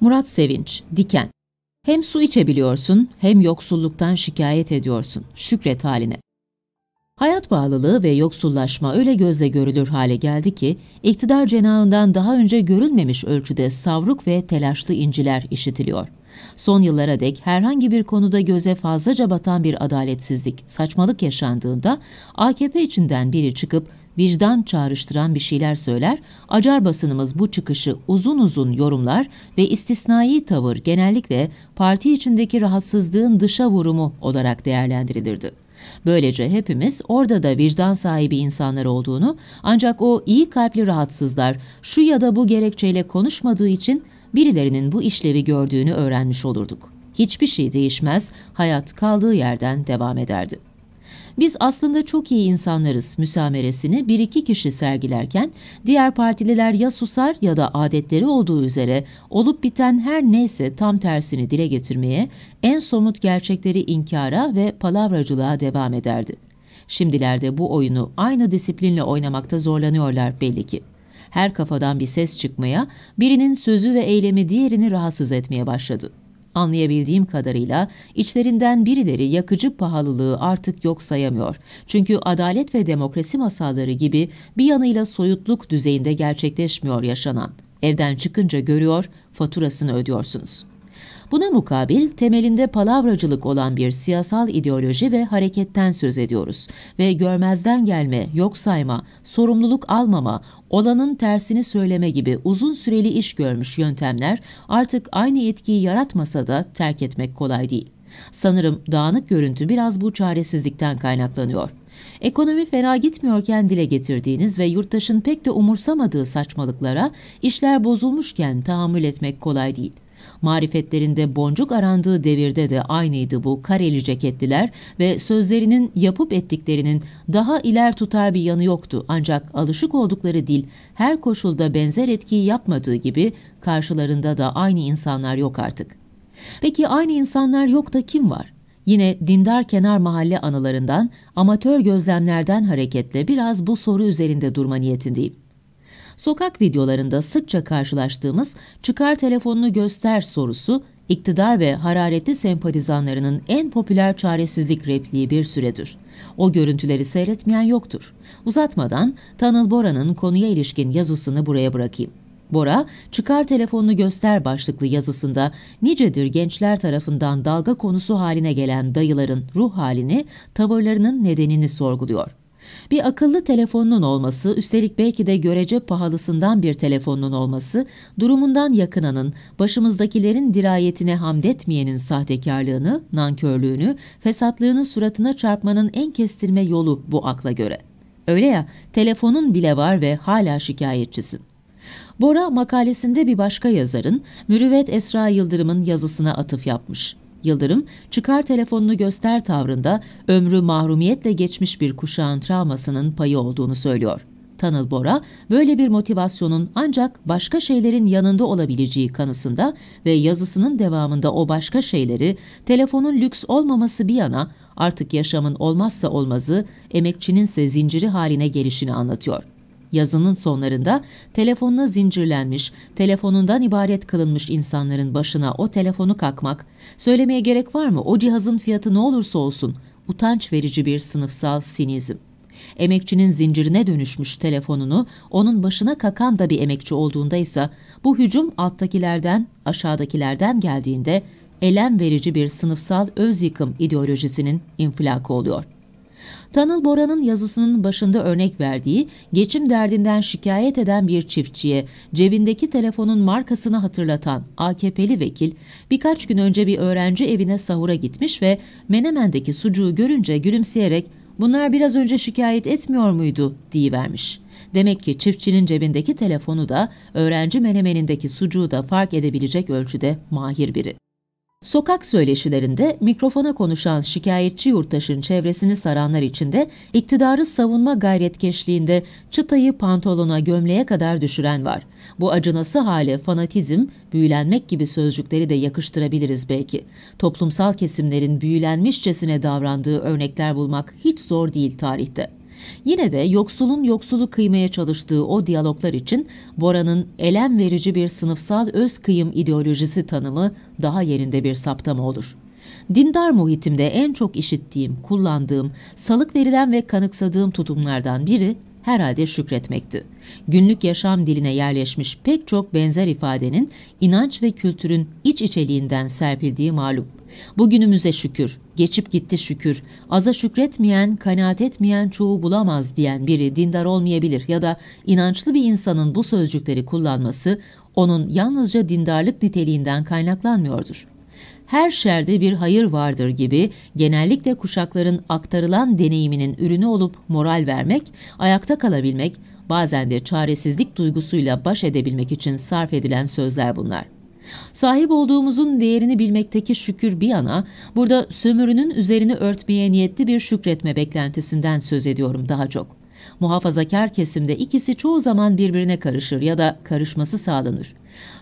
Murat Sevinç, Diken. Hem su içebiliyorsun hem yoksulluktan şikayet ediyorsun. Şükret haline. Hayat bağlılığı ve yoksullaşma öyle gözle görülür hale geldi ki iktidar cenahından daha önce görülmemiş ölçüde savruk ve telaşlı inciler işitiliyor. Son yıllara dek herhangi bir konuda göze fazlaca batan bir adaletsizlik, saçmalık yaşandığında AKP içinden biri çıkıp vicdan çağrıştıran bir şeyler söyler, acar basınımız bu çıkışı uzun uzun yorumlar ve istisnai tavır genellikle parti içindeki rahatsızlığın dışa vurumu olarak değerlendirilirdi. Böylece hepimiz orada da vicdan sahibi insanlar olduğunu ancak o iyi kalpli rahatsızlar şu ya da bu gerekçeyle konuşmadığı için birilerinin bu işlevi gördüğünü öğrenmiş olurduk. Hiçbir şey değişmez, hayat kaldığı yerden devam ederdi. Biz aslında çok iyi insanlarız müsameresini bir iki kişi sergilerken diğer partililer ya susar ya da adetleri olduğu üzere olup biten her neyse tam tersini dile getirmeye, en somut gerçekleri inkara ve palavracılığa devam ederdi. Şimdilerde bu oyunu aynı disiplinle oynamakta zorlanıyorlar belli ki. Her kafadan bir ses çıkmaya, birinin sözü ve eylemi diğerini rahatsız etmeye başladı.'' Anlayabildiğim kadarıyla içlerinden birileri yakıcı pahalılığı artık yok sayamıyor. Çünkü adalet ve demokrasi masalları gibi bir yanıyla soyutluk düzeyinde gerçekleşmiyor yaşanan. Evden çıkınca görüyor, faturasını ödüyorsunuz. Buna mukabil temelinde palavracılık olan bir siyasal ideoloji ve hareketten söz ediyoruz ve görmezden gelme, yok sayma, sorumluluk almama, olanın tersini söyleme gibi uzun süreli iş görmüş yöntemler artık aynı etkiyi yaratmasa da terk etmek kolay değil. Sanırım dağınık görüntü biraz bu çaresizlikten kaynaklanıyor. Ekonomi fena gitmiyorken dile getirdiğiniz ve yurttaşın pek de umursamadığı saçmalıklara işler bozulmuşken tahammül etmek kolay değil. Marifetlerinde boncuk arandığı devirde de aynıydı bu kareli ceketliler ve sözlerinin yapıp ettiklerinin daha iler tutar bir yanı yoktu ancak alışık oldukları dil her koşulda benzer etkiyi yapmadığı gibi karşılarında da aynı insanlar yok artık. Peki aynı insanlar yok da kim var? Yine dindar kenar mahalle anılarından, amatör gözlemlerden hareketle biraz bu soru üzerinde durma niyetindeyim. Sokak videolarında sıkça karşılaştığımız çıkar telefonunu göster sorusu iktidar ve hararetli sempatizanlarının en popüler çaresizlik repliği bir süredir. O görüntüleri seyretmeyen yoktur. Uzatmadan Tanıl Bora'nın konuya ilişkin yazısını buraya bırakayım. Bora, çıkar telefonunu göster başlıklı yazısında nicedir gençler tarafından dalga konusu haline gelen dayıların ruh halini, tavırlarının nedenini sorguluyor. Bir akıllı telefonunun olması, üstelik belki de görece pahalısından bir telefonunun olması, durumundan yakınanın, başımızdakilerin dirayetine hamdetmeyenin sahtekarlığını, nankörlüğünü, fesatlığını suratına çarpmanın en kestirme yolu bu akla göre. Öyle ya, telefonun bile var ve hala şikayetçisin. Bora makalesinde bir başka yazarın, Mürüvvet Esra Yıldırım'ın yazısına atıf yapmış. Yıldırım, çıkar telefonunu göster tavrında ömrü mahrumiyetle geçmiş bir kuşağın travmasının payı olduğunu söylüyor. Tanıl Bora, böyle bir motivasyonun ancak başka şeylerin yanında olabileceği kanısında ve yazısının devamında o başka şeyleri telefonun lüks olmaması bir yana artık yaşamın olmazsa olmazı emekçinin ise zinciri haline gelişini anlatıyor. Yazının sonlarında telefonuna zincirlenmiş, telefonundan ibaret kılınmış insanların başına o telefonu kakmak, söylemeye gerek var mı o cihazın fiyatı ne olursa olsun, utanç verici bir sınıfsal sinizm. Emekçinin zincirine dönüşmüş telefonunu onun başına kakan da bir emekçi olduğunda ise bu hücum alttakilerden aşağıdakilerden geldiğinde elem verici bir sınıfsal öz yıkım ideolojisinin infilakı oluyor. Tanıl Bora'nın yazısının başında örnek verdiği geçim derdinden şikayet eden bir çiftçiye cebindeki telefonun markasını hatırlatan AKP'li vekil birkaç gün önce bir öğrenci evine sahura gitmiş ve Menemen'deki sucuğu görünce gülümseyerek bunlar biraz önce şikayet etmiyor muydu diyivermiş. Demek ki çiftçinin cebindeki telefonu da öğrenci menemenindeki sucuğu da fark edebilecek ölçüde mahir biri. Sokak söyleşilerinde mikrofona konuşan şikayetçi yurttaşın çevresini saranlar için de iktidarı savunma gayretkeşliğinde çıtayı pantolona gömleğe kadar düşüren var. Bu acınası hale fanatizm, büyülenmek gibi sözcükleri de yakıştırabiliriz belki. Toplumsal kesimlerin büyülenmişçesine davrandığı örnekler bulmak hiç zor değil tarihte. Yine de yoksulun yoksulu kıymaya çalıştığı o diyaloglar için Bora'nın elem verici bir sınıfsal öz kıyım ideolojisi tanımı daha yerinde bir saptama olur. Dindar muhitimde en çok işittiğim, kullandığım, salık verilen ve kanıksadığım tutumlardan biri herhalde şükretmekti. Günlük yaşam diline yerleşmiş pek çok benzer ifadenin inanç ve kültürün iç içeliğinden serpildiği malum. Bugünümüze şükür, geçip gitti şükür, aza şükretmeyen, kanaat etmeyen çoğu bulamaz diyen biri dindar olmayabilir ya da inançlı bir insanın bu sözcükleri kullanması onun yalnızca dindarlık niteliğinden kaynaklanmıyordur. Her şerde bir hayır vardır gibi genellikle kuşakların aktarılan deneyiminin ürünü olup moral vermek, ayakta kalabilmek, bazen de çaresizlik duygusuyla baş edebilmek için sarf edilen sözler bunlar. Sahip olduğumuzun değerini bilmekteki şükür bir yana, burada sömürünün üzerini örtmeye niyetli bir şükretme beklentisinden söz ediyorum daha çok. Muhafazakar kesimde ikisi çoğu zaman birbirine karışır ya da karışması sağlanır.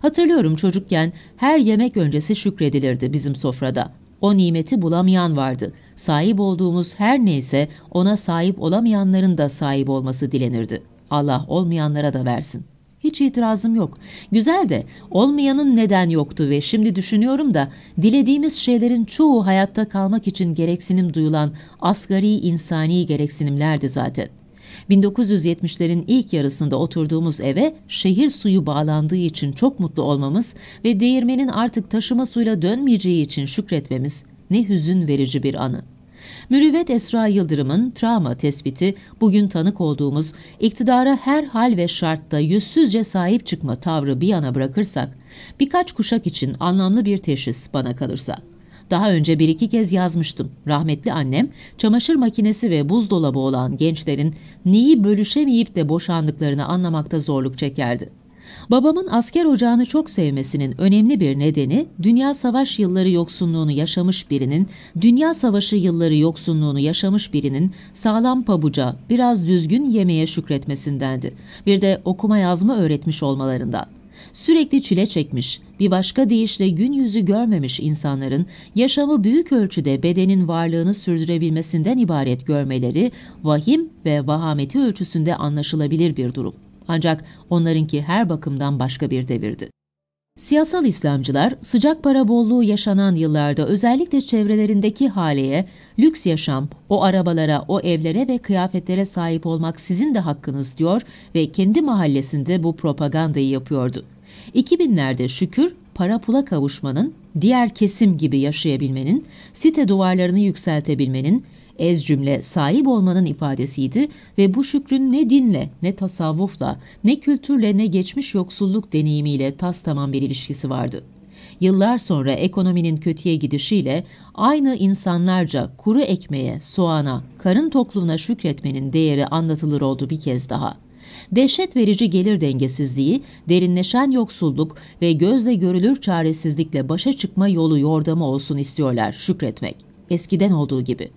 Hatırlıyorum çocukken her yemek öncesi şükredilirdi bizim sofrada. O nimeti bulamayan vardı. Sahip olduğumuz her neyse ona sahip olamayanların da sahip olması dilenirdi. Allah olmayanlara da versin. Hiç itirazım yok. Güzel de olmayanın neden yoktu ve şimdi düşünüyorum da dilediğimiz şeylerin çoğu hayatta kalmak için gereksinim duyulan asgari insani gereksinimlerdi zaten. 1970'lerin ilk yarısında oturduğumuz eve şehir suyu bağlandığı için çok mutlu olmamız ve değirmenin artık taşıma suyla dönmeyeceği için şükretmemiz ne hüzün verici bir anı. Mürüvvet Esra Yıldırım'ın travma tespiti bugün tanık olduğumuz iktidara her hal ve şartta yüzsüzce sahip çıkma tavrı bir yana bırakırsak birkaç kuşak için anlamlı bir teşhis bana kalırsa. Daha önce bir iki kez yazmıştım. Rahmetli annem çamaşır makinesi ve buzdolabı olan gençlerin neyi bölüşemeyip de boşandıklarını anlamakta zorluk çekerdi. Babamın asker ocağını çok sevmesinin önemli bir nedeni dünya savaş yılları yoksunluğunu yaşamış birinin, dünya savaşı yılları yoksunluğunu yaşamış birinin sağlam pabuca, biraz düzgün yemeğe şükretmesindendi. Bir de okuma yazma öğretmiş olmalarından. Sürekli çile çekmiş, bir başka deyişle gün yüzü görmemiş insanların yaşamı büyük ölçüde bedenin varlığını sürdürebilmesinden ibaret görmeleri vahim ve vahameti ölçüsünde anlaşılabilir bir durum. Ancak onlarınki her bakımdan başka bir devirdi. Siyasal İslamcılar, sıcak para bolluğu yaşanan yıllarda özellikle çevrelerindeki haleye, lüks yaşam, o arabalara, o evlere ve kıyafetlere sahip olmak sizin de hakkınız diyor ve kendi mahallesinde bu propagandayı yapıyordu. 2000'lerde şükür para pula kavuşmanın, diğer kesim gibi yaşayabilmenin, site duvarlarını yükseltebilmenin, ez cümle sahip olmanın ifadesiydi ve bu şükrün ne dinle, ne tasavvufla, ne kültürle, ne geçmiş yoksulluk deneyimiyle tas tamam bir ilişkisi vardı. Yıllar sonra ekonominin kötüye gidişiyle aynı insanlarca kuru ekmeğe, soğana, karın tokluğuna şükretmenin değeri anlatılır oldu bir kez daha. Dehşet verici gelir dengesizliği, derinleşen yoksulluk ve gözle görülür çaresizlikle başa çıkma yolu yordamı olsun istiyorlar şükretmek. Eskiden olduğu gibi.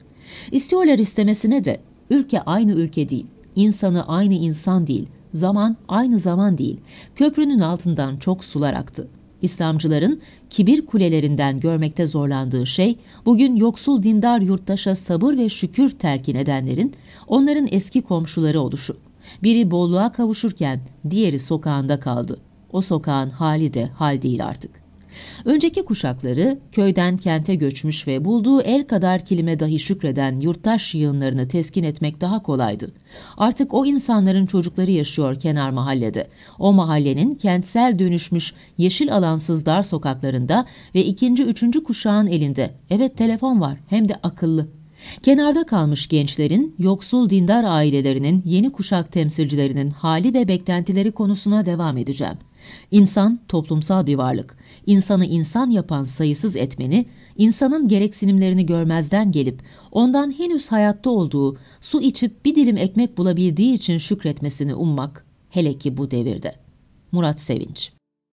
İstiyorlar istemesine de ülke aynı ülke değil, insanı aynı insan değil, zaman aynı zaman değil. Köprünün altından çok sular aktı. İslamcıların kibir kulelerinden görmekte zorlandığı şey, bugün yoksul dindar yurttaşa sabır ve şükür telkin edenlerin, onların eski komşuları oluşu. Biri bolluğa kavuşurken diğeri sokağında kaldı. O sokağın hali de hal değil artık.'' Önceki kuşakları köyden kente göçmüş ve bulduğu el kadar kilime dahi şükreden yurttaş yığınlarını teskin etmek daha kolaydı. Artık o insanların çocukları yaşıyor kenar mahallede. O mahallenin kentsel dönüşmüş yeşil alansız dar sokaklarında ve ikinci üçüncü kuşağın elinde. Evet telefon var hem de akıllı. Kenarda kalmış gençlerin, yoksul dindar ailelerinin, yeni kuşak temsilcilerinin hali ve beklentileri konusuna devam edeceğim. İnsan toplumsal bir varlık. İnsanı insan yapan sayısız etmeni, insanın gereksinimlerini görmezden gelip, ondan henüz hayatta olduğu, su içip bir dilim ekmek bulabildiği için şükretmesini ummak, hele ki bu devirde. Murat Sevinç